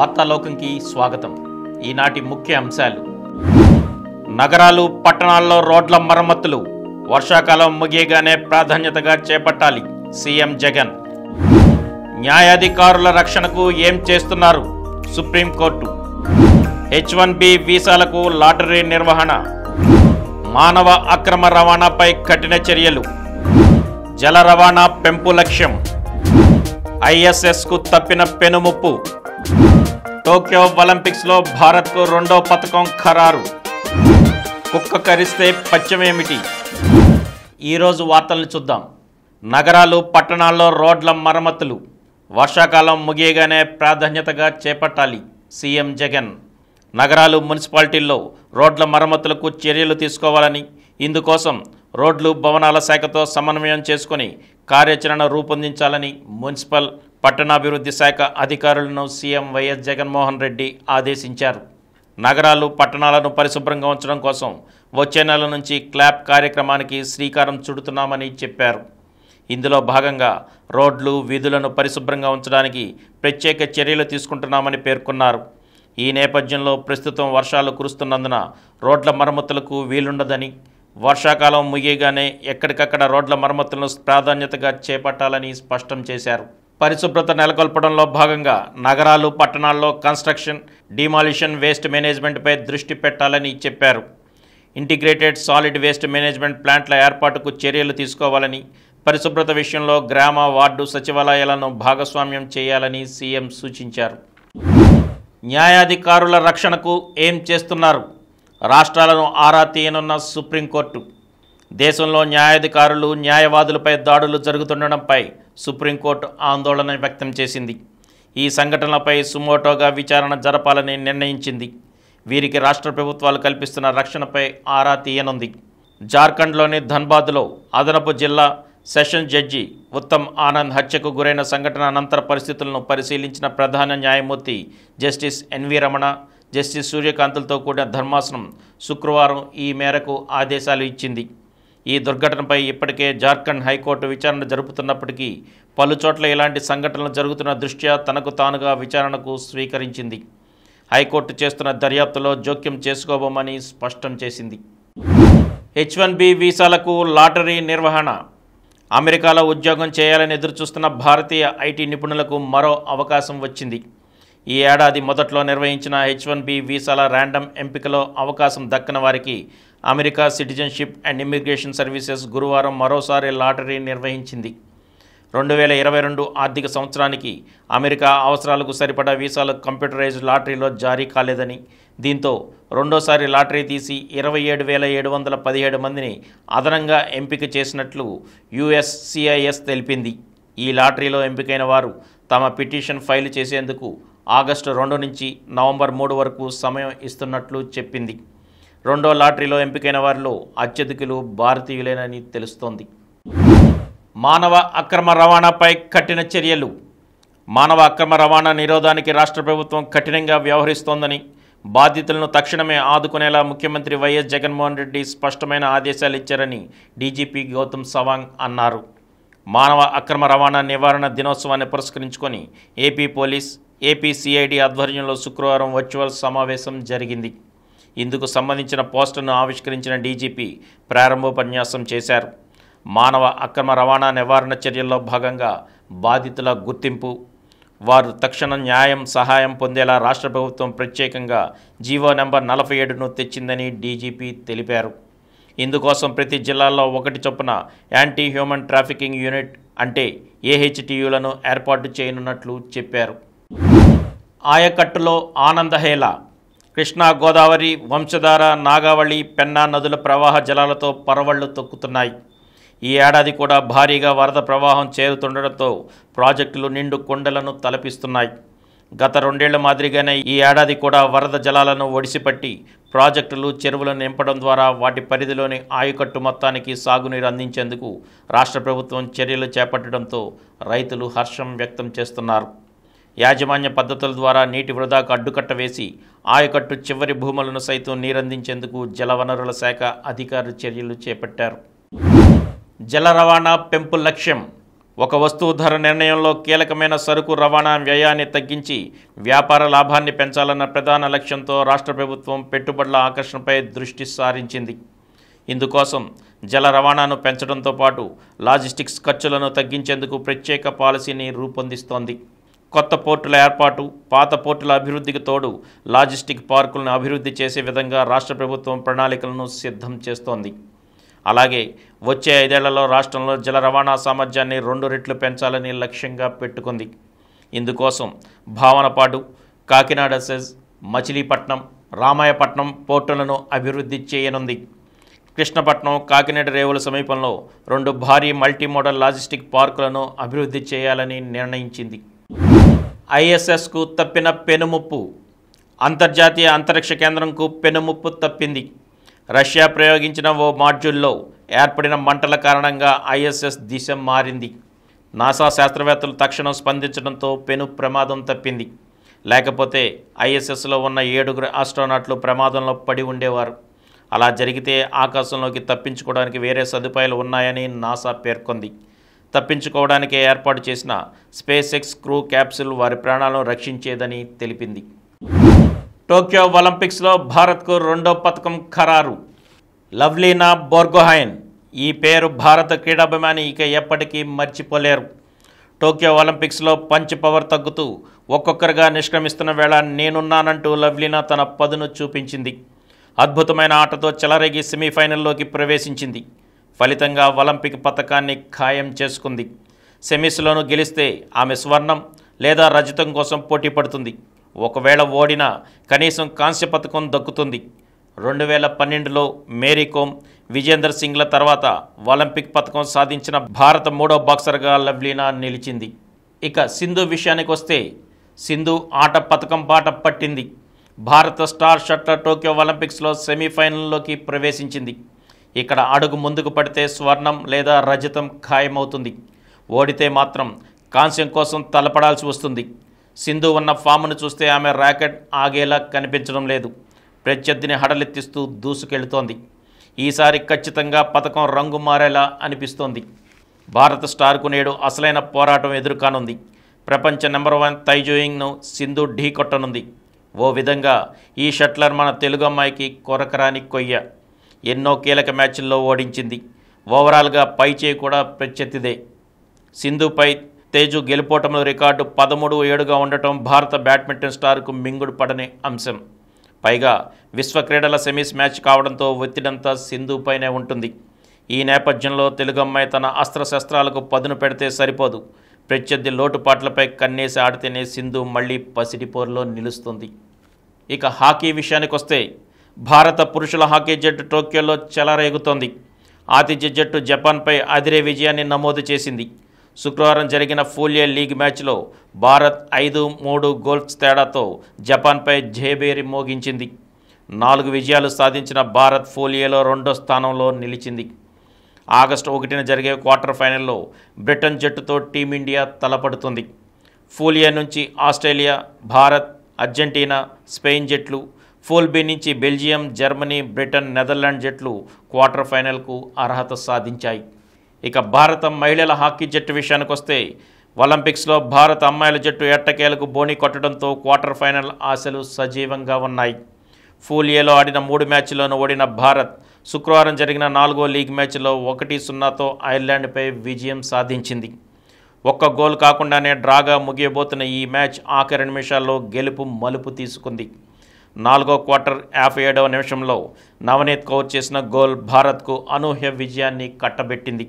వార్తాలోకంకి స్వాగతం ఈనాటి ముఖ్య అంశాలు నగరాలు పట్టణాల్లో రోడ్ల మరమ్మతులు వర్షాకాలం ముగియగానే ప్రాధాన్యతగా చేపట్టాలి సీఎం జగన్ న్యాయాధికారుల రక్షణకు ఏం చేస్తున్నారు సుప్రీంకోర్టు హెచ్ వన్ బి వీసాలకు లాటరీ నిర్వహణ మానవ అక్రమ రవాణాపై కఠిన చర్యలు జల రవాణా పెంపు లక్ష్యం ఐఎస్ఎస్కు తప్పిన పెనుముప్పు టోక్యో భారత్ భారత్కు రెండో పథకం ఖరారు కుక్క కరిస్తే పచ్చమేమిటి ఈరోజు వార్తలను చూద్దాం నగరాలు పట్టణాల్లో రోడ్ల మరమ్మతులు వర్షాకాలం ముగియగానే ప్రాధాన్యతగా చేపట్టాలి సీఎం జగన్ నగరాలు మున్సిపాలిటీల్లో రోడ్ల మరమ్మతులకు చర్యలు తీసుకోవాలని ఇందుకోసం రోడ్లు భవనాల శాఖతో సమన్వయం చేసుకుని కార్యాచరణ రూపొందించాలని మున్సిపల్ పట్టణాభివృద్ధి శాఖ అధికారులను సీఎం వైఎస్ జగన్మోహన్ రెడ్డి ఆదేశించారు నగరాలు పట్టణాలను పరిశుభ్రంగా ఉంచడం కోసం వచ్చే నెల నుంచి క్లాప్ కార్యక్రమానికి శ్రీకారం చుడుతున్నామని చెప్పారు ఇందులో భాగంగా రోడ్లు వీధులను పరిశుభ్రంగా ఉంచడానికి ప్రత్యేక చర్యలు తీసుకుంటున్నామని పేర్కొన్నారు ఈ నేపథ్యంలో ప్రస్తుతం వర్షాలు కురుస్తున్నందున రోడ్ల మరమ్మతులకు వీలుండదని వర్షాకాలం ముగియగానే ఎక్కడికక్కడ రోడ్ల మరమ్మతులను ప్రాధాన్యతగా చేపట్టాలని స్పష్టం చేశారు పరిశుభ్రత నెలకొల్పడంలో భాగంగా నగరాలు పట్టణాల్లో కన్స్ట్రక్షన్ డిమాలిషన్ వేస్ట్ మేనేజ్మెంట్పై దృష్టి పెట్టాలని చెప్పారు ఇంటిగ్రేటెడ్ సాలిడ్ వేస్ట్ మేనేజ్మెంట్ ప్లాంట్ల ఏర్పాటుకు చర్యలు తీసుకోవాలని పరిశుభ్రత విషయంలో గ్రామ వార్డు సచివాలయాలను భాగస్వామ్యం చేయాలని సీఎం సూచించారు న్యాయాధికారుల రక్షణకు ఏం చేస్తున్నారు రాష్ట్రాలను ఆరా తీయనున్న సుప్రీంకోర్టు దేశంలో న్యాయాధికారులు న్యాయవాదులపై దాడులు జరుగుతుండడంపై సుప్రీంకోర్టు ఆందోళన వ్యక్తం చేసింది ఈ సంఘటనలపై సుమోటోగా విచారణ జరపాలని నిర్ణయించింది వీరికి రాష్ట్ర ప్రభుత్వాలు కల్పిస్తున్న రక్షణపై ఆరా తీయనుంది జార్ఖండ్లోని ధన్బాద్లో అదనపు జిల్లా సెషన్ జడ్జి ఉత్తమ్ ఆనంద్ హత్యకు గురైన సంఘటన అనంతర పరిస్థితులను పరిశీలించిన ప్రధాన న్యాయమూర్తి జస్టిస్ ఎన్వి రమణ జస్టిస్ సూర్యకాంతులతో కూడిన ధర్మాసనం శుక్రవారం ఈ మేరకు ఆదేశాలు ఇచ్చింది ఈ దుర్ఘటనపై ఇప్పటికే జార్ఖండ్ హైకోర్టు విచారణ జరుపుతున్నప్పటికీ పలుచోట్ల ఇలాంటి సంఘటనలు జరుగుతున్న దృష్ట్యా తనకు తానుగా విచారణకు స్వీకరించింది హైకోర్టు చేస్తున్న దర్యాప్తులో జోక్యం చేసుకోబోమని స్పష్టం చేసింది హెచ్ వన్ బి వీసాలకు లాటరీ నిర్వహణ అమెరికాలో ఉద్యోగం చేయాలని ఎదురుచూస్తున్న భారతీయ ఐటీ నిపుణులకు మరో అవకాశం వచ్చింది ఈ ఏడాది మొదట్లో నిర్వహించిన హెచ్ వన్ బి వీసాల ర్యాండమ్ ఎంపికలో అవకాశం దక్కన వారికి America citizenship and immigration services గురువారం మరోసారి లాటరీ నిర్వహించింది రెండు వేల ఇరవై రెండు ఆర్థిక సంవత్సరానికి అమెరికా అవసరాలకు సరిపడా వీసాలు కంప్యూటరైజ్డ్ లాటరీలో జారీ కాలేదని దీంతో రెండోసారి లాటరీ తీసి ఇరవై ఏడు వేల ఏడు వందల పదిహేడు మందిని అదనంగా ఎంపిక చేసినట్లు యుఎస్సిఐఎస్ తెలిపింది ఈ లాటరీలో ఎంపికైన వారు తమ పిటిషన్ ఫైల్ చేసేందుకు ఆగస్టు రెండు నుంచి నవంబర్ మూడు వరకు సమయం ఇస్తున్నట్లు చెప్పింది రెండో లాటరీలో ఎంపికైన వారిలో అత్యధికులు భారతీయులేనని తెలుస్తోంది మానవ అక్రమ రవాణాపై కఠిన చర్యలు మానవ అక్రమ రవాణా నిరోధానికి రాష్ట్ర ప్రభుత్వం కఠినంగా వ్యవహరిస్తోందని బాధితులను తక్షణమే ఆదుకునేలా ముఖ్యమంత్రి వైఎస్ జగన్మోహన్ రెడ్డి స్పష్టమైన ఆదేశాలు ఇచ్చారని డీజీపీ గౌతమ్ సవాంగ్ అన్నారు మానవ అక్రమ రవాణా నివారణ దినోత్సవాన్ని పురస్కరించుకొని ఏపీ పోలీస్ ఏపీసీఐడి ఆధ్వర్యంలో శుక్రవారం వర్చువల్ సమావేశం జరిగింది ఇందుకు సంబంధించిన పోస్టును ఆవిష్కరించిన డీజీపీ ప్రారంభోపన్యాసం చేశారు మానవ అక్రమ రవాణా నివారణ చర్యల్లో భాగంగా బాధితుల గుర్తింపు వారు తక్షణ న్యాయం సహాయం పొందేలా రాష్ట్ర ప్రభుత్వం ప్రత్యేకంగా జీవో నెంబర్ నలభై ఏడును తెచ్చిందని డీజీపీ తెలిపారు ఇందుకోసం ప్రతి జిల్లాలో ఒకటి చొప్పున యాంటీ హ్యూమన్ ట్రాఫికింగ్ యూనిట్ అంటే ఏహెచ్టీయులను ఏర్పాటు చేయనున్నట్లు చెప్పారు ఆయకట్టులో ఆనందహేళ కృష్ణా గోదావరి వంశధార నాగావళి పెన్నా నదుల ప్రవాహ జలాలతో పరవళ్లు తొక్కుతున్నాయి ఈ ఏడాది కూడా భారీగా వరద ప్రవాహం చేరుతుండటంతో ప్రాజెక్టులు నిండు కొండలను తలపిస్తున్నాయి గత రెండేళ్ల మాదిరిగానే ఈ ఏడాది కూడా వరద జలాలను ఒడిసిపట్టి ప్రాజెక్టులు చెరువులను నింపడం ద్వారా వాటి పరిధిలోని ఆయకట్టు మొత్తానికి సాగునీరు అందించేందుకు రాష్ట్ర ప్రభుత్వం చర్యలు చేపట్టడంతో రైతులు హర్షం వ్యక్తం చేస్తున్నారు యాజమాన్య పద్ధతుల ద్వారా నీటి వృధాకు అడ్డుకట్ట వేసి ఆయకట్టు చివరి భూములను సైతం నీరందించేందుకు జలవనరుల శాఖ అధికారులు చర్యలు చేపట్టారు జల రవాణా పెంపు లక్ష్యం ఒక వస్తువు ధర నిర్ణయంలో కీలకమైన సరుకు రవాణా వ్యయాన్ని తగ్గించి వ్యాపార లాభాన్ని పెంచాలన్న ప్రధాన లక్ష్యంతో రాష్ట్ర ప్రభుత్వం పెట్టుబడుల ఆకర్షణపై దృష్టి సారించింది ఇందుకోసం జల రవాణాను పెంచడంతో పాటు లాజిస్టిక్స్ ఖర్చులను తగ్గించేందుకు ప్రత్యేక పాలసీని రూపొందిస్తోంది కొత్త పోర్టుల ఏర్పాటు పాత పోర్టుల అభివృద్ధికి తోడు లాజిస్టిక్ పార్కులను అభివృద్ధి చేసే విధంగా రాష్ట్ర ప్రభుత్వం ప్రణాళికలను సిద్ధం చేస్తోంది అలాగే వచ్చే ఐదేళ్లలో రాష్ట్రంలో జల రవాణా సామర్థ్యాన్ని రెండు రెట్లు పెంచాలని లక్ష్యంగా పెట్టుకుంది ఇందుకోసం భావనపాడు కాకినాడ సెజ్ మచిలీపట్నం రామాయపట్నం పోర్టులను అభివృద్ధి చేయనుంది కృష్ణపట్నం కాకినాడ రేవుల సమీపంలో రెండు భారీ మల్టీమోడల్ లాజిస్టిక్ పార్కులను అభివృద్ధి చేయాలని నిర్ణయించింది ఐఎస్ఎస్కు తప్పిన పెనుముప్పు అంతర్జాతీయ అంతరిక్ష కేంద్రంకు పెనుముప్పు తప్పింది రష్యా ప్రయోగించిన ఓ మాడ్యూల్లో ఏర్పడిన మంటల కారణంగా ఐఎస్ఎస్ దిశ మారింది నాసా శాస్త్రవేత్తలు తక్షణం స్పందించడంతో పెను ప్రమాదం తప్పింది లేకపోతే ఐఎస్ఎస్లో ఉన్న ఏడుగురు ఆస్ట్రోనాట్లు ప్రమాదంలో పడి ఉండేవారు అలా జరిగితే ఆకాశంలోకి తప్పించుకోవడానికి వేరే సదుపాయాలు ఉన్నాయని నాసా పేర్కొంది తప్పించుకోవడానికే ఏర్పాటు చేసిన స్పేస్ ఎక్స్ క్రూ క్యాప్సుల్ వారి ప్రాణాలను రక్షించేదని తెలిపింది టోక్యో ఒలింపిక్స్లో భారత్కు రెండో పథకం ఖరారు లవ్లీనా బోర్గోహైన్ ఈ పేరు భారత క్రీడాభిమాని ఇక ఎప్పటికీ మర్చిపోలేరు టోక్యో ఒలింపిక్స్లో పంచ్ పవర్ తగ్గుతూ ఒక్కొక్కరుగా నిష్క్రమిస్తున్న వేళ నేనున్నానంటూ లవ్లీనా తన పదును చూపించింది అద్భుతమైన ఆటతో చెలరేగి సెమీఫైనల్లోకి ప్రవేశించింది ఫలితంగా ఒలింపిక్ పథకాన్ని ఖాయం చేసుకుంది సెమీస్లోనూ గెలిస్తే ఆమె స్వర్ణం లేదా రజతం కోసం పోటీ పడుతుంది ఒకవేళ ఓడినా కనీసం కాంస్య పథకం దక్కుతుంది రెండు వేల పన్నెండులో మేరీకోమ్ విజేందర్ సింగ్ల తర్వాత ఒలింపిక్ పథకం సాధించిన భారత మూడో బాక్సర్గా లవ్లీనా నిలిచింది ఇక సింధు విషయానికి వస్తే సింధు ఆట పథకం బాట పట్టింది భారత స్టార్ షట్టర్ టోక్యో ఒలింపిక్స్లో సెమీఫైనల్లోకి ప్రవేశించింది ఇక్కడ అడుగు ముందుకు పడితే స్వర్ణం లేదా రజతం ఖాయమవుతుంది ఓడితే మాత్రం కాంస్యం కోసం తలపడాల్సి వస్తుంది సింధు ఉన్న ఫామ్ను చూస్తే ఆమె ర్యాకెట్ ఆగేలా కనిపించడం లేదు ప్రత్యర్థిని హడలెత్తిస్తూ దూసుకెళ్తోంది ఈసారి ఖచ్చితంగా పథకం రంగు మారేలా అనిపిస్తోంది భారత స్టార్కు నేడు అసలైన పోరాటం ఎదురుకానుంది ప్రపంచ నెంబర్ వన్ తైజోయింగ్ను సింధు ఢీ కొట్టనుంది ఓ విధంగా ఈ షట్లర్ మన తెలుగు అమ్మాయికి కొరకరాని కొయ్య ఎన్నో కీలక మ్యాచ్ల్లో ఓడించింది ఓవరాల్గా పై చేయి కూడా ప్రత్యర్థిదే సింధుపై తేజు గెలుపోటంలో రికార్డు పదమూడు ఏడుగా ఉండటం భారత బ్యాడ్మింటన్ స్టార్కు మింగుడు పడని అంశం పైగా విశ్వ క్రీడల సెమీస్ మ్యాచ్ కావడంతో ఒత్తిడంతా సింధుపైనే ఉంటుంది ఈ నేపథ్యంలో తెలుగమ్మాయి తన అస్త్రశస్త్రాలకు పదును పెడితే సరిపోదు ప్రత్యర్థి లోటుపాట్లపై కన్నేసి ఆడితేనే సింధు మళ్లీ పసిడిపోరులో నిలుస్తుంది ఇక హాకీ విషయానికొస్తే భారత పురుషుల హాకీ జట్టు టోక్యోలో చెలరేగుతోంది ఆతిథ్య జట్టు జపాన్పై అదిరే విజయాన్ని నమోదు చేసింది శుక్రవారం జరిగిన ఫూలియా లీగ్ మ్యాచ్లో భారత్ ఐదు మూడు గోల్స్ తేడాతో జపాన్పై జేబేరి మోగించింది నాలుగు విజయాలు సాధించిన భారత్ ఫోలియోలో రెండో స్థానంలో నిలిచింది ఆగస్టు ఒకటిన జరిగే క్వార్టర్ ఫైనల్లో బ్రిటన్ జట్టుతో టీమిండియా తలపడుతుంది ఫూలియా నుంచి ఆస్ట్రేలియా భారత్ అర్జెంటీనా స్పెయిన్ జట్లు ఫోల్బే నుంచి బెల్జియం జర్మనీ బ్రిటన్ నెదర్లాండ్ జట్లు క్వార్టర్ ఫైనల్కు అర్హత సాధించాయి ఇక భారత మహిళల హాకీ జట్టు విషయానికొస్తే ఒలింపిక్స్లో భారత అమ్మాయిల జట్టు ఎట్టకేలకు బోణి కొట్టడంతో క్వార్టర్ ఫైనల్ ఆశలు సజీవంగా ఉన్నాయి ఫూల్ ఏలో ఆడిన మూడు మ్యాచ్లోనూ ఓడిన భారత్ శుక్రవారం జరిగిన నాలుగో లీగ్ మ్యాచ్లో ఒకటి సున్నాతో ఐర్లాండ్పై విజయం సాధించింది ఒక్క గోల్ కాకుండానే డ్రాగా ముగియబోతున్న ఈ మ్యాచ్ ఆఖరి నిమిషాల్లో గెలుపు మలుపు తీసుకుంది నాలుగో క్వార్టర్ యాభై ఏడవ నిమిషంలో నవనీత్ కౌర్ చేసిన గోల్ భారత్కు అనూహ్య విజయాన్ని కట్టబెట్టింది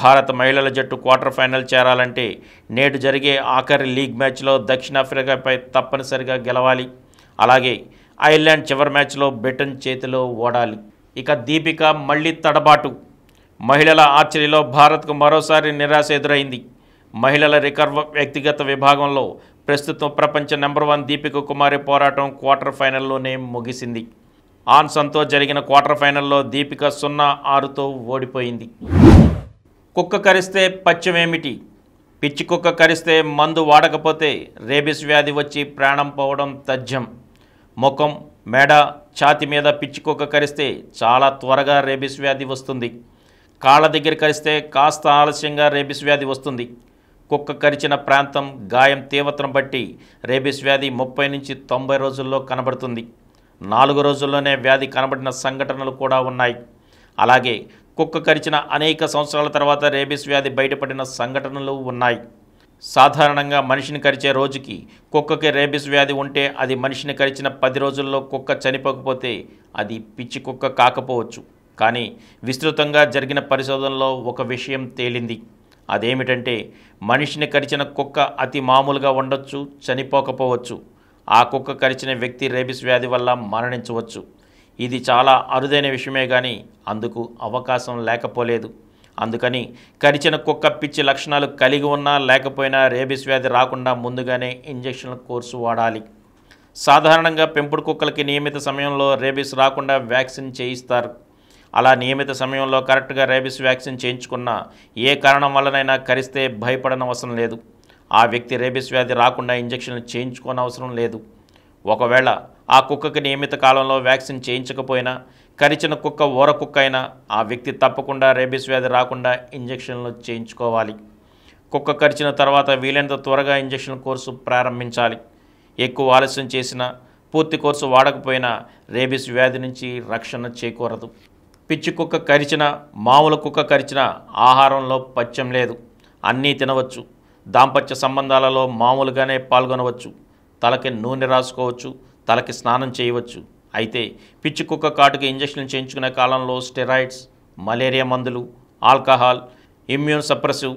భారత మహిళల జట్టు క్వార్టర్ ఫైనల్ చేరాలంటే నేడు జరిగే ఆఖరి లీగ్ మ్యాచ్లో దక్షిణాఫ్రికాపై తప్పనిసరిగా గెలవాలి అలాగే ఐర్లాండ్ చివరి మ్యాచ్లో బ్రిటన్ చేతిలో ఓడాలి ఇక దీపిక మళ్ళీ తడబాటు మహిళల ఆర్చరీలో భారత్కు మరోసారి నిరాశ ఎదురైంది మహిళల రికర్వ్ వ్యక్తిగత విభాగంలో ప్రస్తుతం ప్రపంచ నెంబర్ వన్ దీపిక కుమారి పోరాటం క్వార్టర్ ఫైనల్లోనే ముగిసింది ఆన్సన్తో జరిగిన క్వార్టర్ ఫైనల్లో దీపిక సున్నా ఆరుతో ఓడిపోయింది కుక్క కరిస్తే పచ్చమేమిటి పిచ్చి కుక్క కరిస్తే మందు వాడకపోతే రేబిస్ వ్యాధి వచ్చి ప్రాణం పోవడం తథ్యం ముఖం మెడ ఛాతి మీద పిచ్చి కుక్క కరిస్తే చాలా త్వరగా రేబిస్ వ్యాధి వస్తుంది కాళ్ళ దగ్గర కరిస్తే కాస్త ఆలస్యంగా రేబిస్ వ్యాధి వస్తుంది కుక్క కరిచిన ప్రాంతం గాయం తీవ్రతను బట్టి రేబీస్ వ్యాధి ముప్పై నుంచి తొంభై రోజుల్లో కనబడుతుంది నాలుగు రోజుల్లోనే వ్యాధి కనబడిన సంఘటనలు కూడా ఉన్నాయి అలాగే కుక్క కరిచిన అనేక సంవత్సరాల తర్వాత రేబీస్ వ్యాధి బయటపడిన సంఘటనలు ఉన్నాయి సాధారణంగా మనిషిని కరిచే రోజుకి కుక్కకి రేబీస్ వ్యాధి ఉంటే అది మనిషిని కరిచిన పది రోజుల్లో కుక్క చనిపోకపోతే అది పిచ్చి కుక్క కాకపోవచ్చు కానీ విస్తృతంగా జరిగిన పరిశోధనలో ఒక విషయం తేలింది అదేమిటంటే మనిషిని కరిచిన కుక్క అతి మామూలుగా ఉండొచ్చు చనిపోకపోవచ్చు ఆ కుక్క కరిచిన వ్యక్తి రేబిస్ వ్యాధి వల్ల మరణించవచ్చు ఇది చాలా అరుదైన విషయమే కానీ అందుకు అవకాశం లేకపోలేదు అందుకని కరిచిన కుక్క పిచ్చి లక్షణాలు కలిగి ఉన్నా లేకపోయినా రేబిస్ వ్యాధి రాకుండా ముందుగానే ఇంజెక్షన్ల కోర్సు వాడాలి సాధారణంగా పెంపుడు కుక్కలకి నియమిత సమయంలో రేబీస్ రాకుండా వ్యాక్సిన్ చేయిస్తారు అలా నియమిత సమయంలో కరెక్ట్గా రేబిస్ వ్యాక్సిన్ చేయించుకున్న ఏ కారణం వల్లనైనా కరిస్తే భయపడనవసరం లేదు ఆ వ్యక్తి రేబిస్ వ్యాధి రాకుండా ఇంజక్షన్లు చేయించుకోనవసరం లేదు ఒకవేళ ఆ కుక్కకి నియమిత కాలంలో వ్యాక్సిన్ చేయించకపోయినా కరిచిన కుక్క ఓర కుక్క అయినా ఆ వ్యక్తి తప్పకుండా రేబిస్ వ్యాధి రాకుండా ఇంజక్షన్లు చేయించుకోవాలి కుక్క కరిచిన తర్వాత వీలైనంత త్వరగా ఇంజక్షన్ కోర్సు ప్రారంభించాలి ఎక్కువ ఆలస్యం చేసినా పూర్తి కోర్సు వాడకపోయినా రేబిస్ వ్యాధి నుంచి రక్షణ చేకూరదు పిచ్చి కుక్క కరిచిన మామూలు కుక్క కరిచిన ఆహారంలో పచ్చం లేదు అన్నీ తినవచ్చు దాంపత్య సంబంధాలలో మామూలుగానే పాల్గొనవచ్చు తలకి నూనె రాసుకోవచ్చు తలకి స్నానం చేయవచ్చు అయితే పిచ్చి కుక్క కాటుకు ఇంజక్షన్లు చేయించుకునే కాలంలో స్టెరాయిడ్స్ మలేరియా మందులు ఆల్కహాల్ ఇమ్యూన్ సప్రెసివ్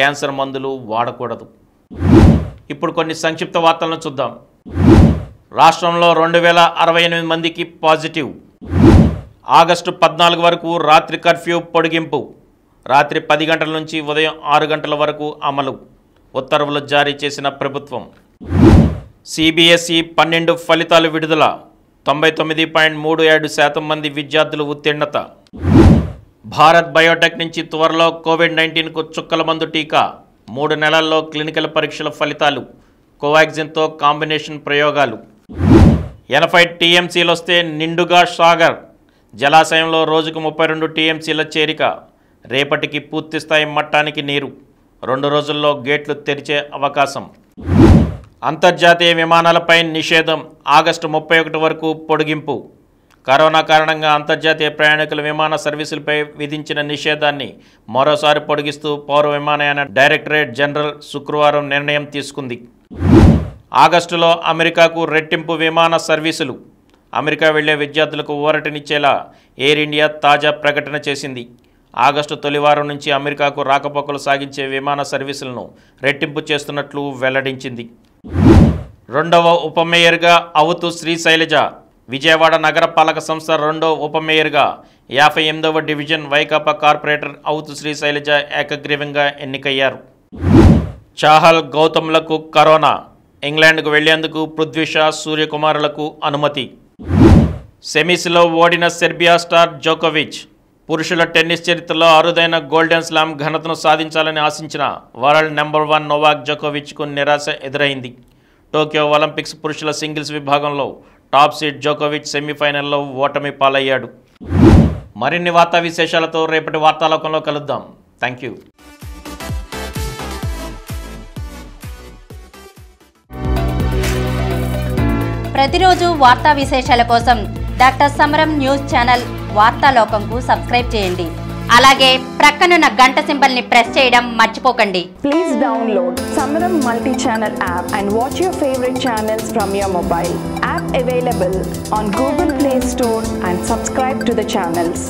క్యాన్సర్ మందులు వాడకూడదు ఇప్పుడు కొన్ని సంక్షిప్త వార్తలను చూద్దాం రాష్ట్రంలో రెండు వేల అరవై ఎనిమిది మందికి పాజిటివ్ ఆగస్టు పద్నాలుగు వరకు రాత్రి కర్ఫ్యూ పొడిగింపు రాత్రి పది గంటల నుంచి ఉదయం ఆరు గంటల వరకు అమలు ఉత్తర్వులు జారీ చేసిన ప్రభుత్వం సిబిఎస్ఈ పన్నెండు ఫలితాలు విడుదల తొంభై తొమ్మిది పాయింట్ మూడు ఏడు శాతం మంది విద్యార్థులు ఉత్తీర్ణత భారత్ బయోటెక్ నుంచి త్వరలో కోవిడ్ నైన్టీన్కు చుక్కల మందు టీకా మూడు నెలల్లో క్లినికల్ పరీక్షల ఫలితాలు కోవాక్సిన్తో కాంబినేషన్ ప్రయోగాలు ఎనభై టీఎంసీలు వస్తే నిండుగా సాగర్ జలాశయంలో రోజుకు ముప్పై రెండు టీఎంసీల చేరిక రేపటికి పూర్తిస్థాయి మట్టానికి నీరు రెండు రోజుల్లో గేట్లు తెరిచే అవకాశం అంతర్జాతీయ విమానాలపై నిషేధం ఆగస్టు ముప్పై ఒకటి వరకు పొడిగింపు కరోనా కారణంగా అంతర్జాతీయ ప్రయాణికుల విమాన సర్వీసులపై విధించిన నిషేధాన్ని మరోసారి పొడిగిస్తూ పౌర విమానయాన డైరెక్టరేట్ జనరల్ శుక్రవారం నిర్ణయం తీసుకుంది ఆగస్టులో అమెరికాకు రెట్టింపు విమాన సర్వీసులు అమెరికా వెళ్లే విద్యార్థులకు ఊరటనిచ్చేలా ఎయిర్ ఇండియా తాజా ప్రకటన చేసింది ఆగస్టు తొలివారం నుంచి అమెరికాకు రాకపోకలు సాగించే విమాన సర్వీసులను రెట్టింపు చేస్తున్నట్లు వెల్లడించింది రెండవ ఉప మేయర్గా అవుతూ శ్రీ శైలజ విజయవాడ నగరపాలక సంస్థ రెండవ ఉప మేయర్గా యాభై ఎనిమిదవ డివిజన్ వైకాపా కార్పొరేటర్ అవుతు శ్రీ శైలజ ఏకగ్రీవంగా ఎన్నికయ్యారు చాహల్ గౌతమ్లకు కరోనా ఇంగ్లాండ్కు వెళ్లేందుకు పృథ్వీషా సూర్యకుమారులకు అనుమతి సెమీస్లో ఓడిన సెర్బియా స్టార్ జోకోవిచ్ పురుషుల టెన్నిస్ చరిత్రలో అరుదైన గోల్డెన్ స్లామ్ ఘనతను సాధించాలని ఆశించిన వరల్డ్ నెంబర్ వన్ నోవాక్ జోకోవిచ్కు నిరాశ ఎదురైంది టోక్యో ఒలింపిక్స్ పురుషుల సింగిల్స్ విభాగంలో టాప్ సీడ్ జోకోవిచ్ సెమీఫైనల్లో ఓటమి పాలయ్యాడు మరిన్ని వార్తా విశేషాలతో రేపటి వార్తాలోకంలో కలుద్దాం థ్యాంక్ యూ ప్రతిరోజు వార్తా విశేషాల కోసం డాక్టర్ సమరం న్యూస్ ఛానల్ వార్తాలోకంకు సబ్స్క్రైబ్ చేయండి అలాగే ప్రక్కనున్న గంట సింబల్ ని ప్రెస్ చేయడం మర్చిపోకండి ప్లీజ్ డౌన్లోడ్ సమరం multi channel app and watch your favourite channels from your mobile app available on Google Play Store and subscribe to the channels